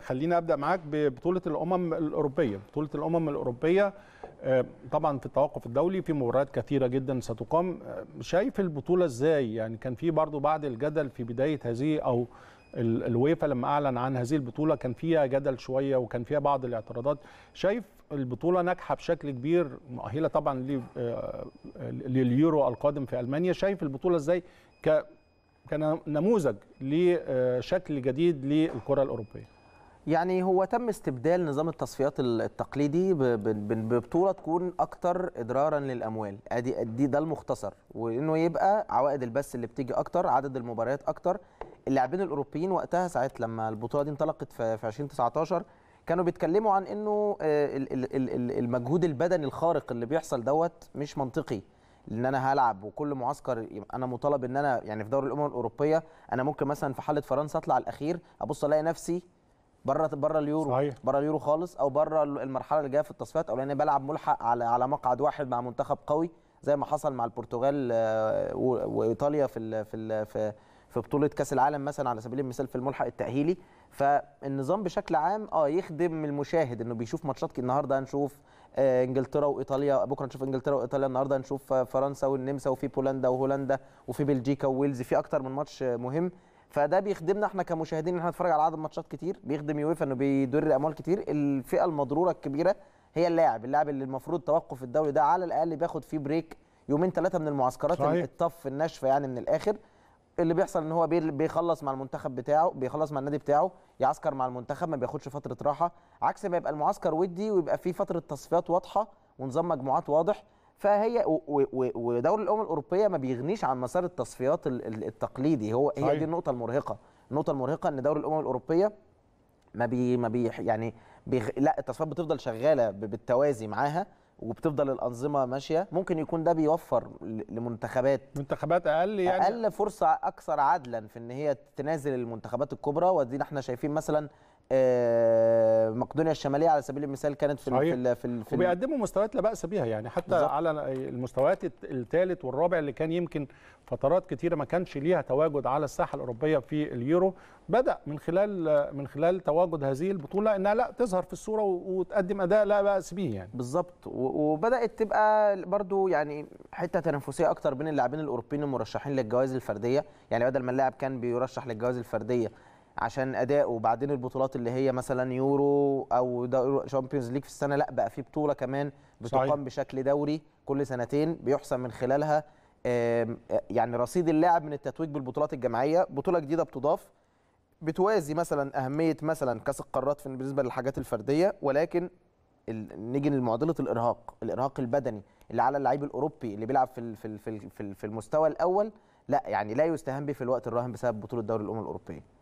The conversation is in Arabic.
خليني ابدا معاك ببطوله الامم الاوروبيه بطوله الامم الاوروبيه آه، طبعا في التوقف الدولي في مباريات كثيره جدا ستقام آه، شايف البطوله ازاي يعني كان في برضو بعض الجدل في بدايه هذه او الويفا لما اعلن عن هذه البطوله كان فيها جدل شويه وكان فيها بعض الاعتراضات شايف البطوله ناجحه بشكل كبير مؤهله طبعا آه، لليورو القادم في المانيا شايف البطوله ازاي كنموذج لشكل جديد للكره الاوروبيه يعني هو تم استبدال نظام التصفيات التقليدي ببطوله تكون اكتر اضرارا للاموال ادي ده المختصر وانه يبقى عوائد البث اللي بتيجي اكتر عدد المباريات اكتر اللاعبين الاوروبيين وقتها ساعه لما البطوله دي انطلقت في 2019 كانوا بيتكلموا عن انه آه، المجهود البدني الخارق اللي بيحصل دوت مش منطقي ان انا هلعب وكل معسكر انا مطالب ان انا يعني في دوري الامم الاوروبيه انا ممكن مثلا في حاله فرنسا اطلع الاخير ابص الاقي نفسي بره بره اليورو صحيح. بره اليورو خالص او بره المرحله اللي جايه في التصفيات او لان بلعب ملحق على على مقعد واحد مع منتخب قوي زي ما حصل مع البرتغال آه، وايطاليا في في في في بطوله كاس العالم مثلا على سبيل المثال في الملحق التاهيلي فالنظام بشكل عام اه يخدم المشاهد انه بيشوف ماتشات النهارده هنشوف آه، انجلترا وايطاليا بكره نشوف انجلترا وايطاليا النهارده هنشوف آه، فرنسا والنمسا وفي بولندا وهولندا وفي بلجيكا وويلز في اكتر من ماتش مهم فده بيخدمنا احنا كمشاهدين ان احنا نتفرج على عدد ماتشات كتير بيخدم يويفا انه بيدر اموال كتير الفئه المضروره الكبيره هي اللاعب اللاعب اللي المفروض توقف الدوري ده على الاقل بياخد فيه بريك يومين ثلاثه من المعسكرات صحيح. الطف الناشفه يعني من الاخر اللي بيحصل ان هو بيخلص مع المنتخب بتاعه بيخلص مع النادي بتاعه يعسكر مع المنتخب ما بياخدش فتره راحه عكس ما يبقى المعسكر ودي ويبقى فيه فتره تصفيات واضحه ونظام مجموعات واضح فهي ودوري الامم الاوروبيه ما بيغنيش عن مسار التصفيات التقليدي هو هي دي النقطه المرهقه النقطه المرهقه ان دوري الامم الاوروبيه ما بي ما بي يعني بيغ... لا التصفيات بتفضل شغاله بالتوازي معاها وبتفضل الانظمه ماشيه ممكن يكون ده بيوفر لمنتخبات منتخبات اقل يعني اقل فرصه اكثر عدلا في ان هي تنازل المنتخبات الكبرى ودينا احنا شايفين مثلا آه، مقدونيا الشماليه على سبيل المثال كانت في صحيح. في الـ في وبيقدموا مستويات لا باس بيها يعني حتى بالزبط. على المستويات الثالث والرابع اللي كان يمكن فترات كثيره ما كانش ليها تواجد على الساحه الاوروبيه في اليورو بدا من خلال من خلال تواجد هذه البطوله انها لا تظهر في الصوره وتقدم اداء لا باس به يعني بالظبط وبدات تبقى برضو يعني حته تنافسيه اكتر بين اللاعبين الاوروبيين المرشحين للجوائز الفرديه يعني بدل ما اللاعب كان بيرشح للجوائز الفرديه عشان اداؤه وبعدين البطولات اللي هي مثلا يورو او شامبيونز ليج في السنه لا بقى في بطوله كمان بتقام بشكل دوري كل سنتين بيحسم من خلالها آه، يعني رصيد اللاعب من التتويج بالبطولات الجماعيه بطوله جديده بتضاف بتوازي مثلا اهميه مثلا كاس القارات بالنسبه للحاجات الفرديه ولكن نيجي لمعضله الارهاق الارهاق البدني اللي على اللعيب الاوروبي اللي بيلعب في في في في المستوى الاول لا يعني لا يستهان به في الوقت الراهن بسبب بطوله دوري الامم الاوروبيه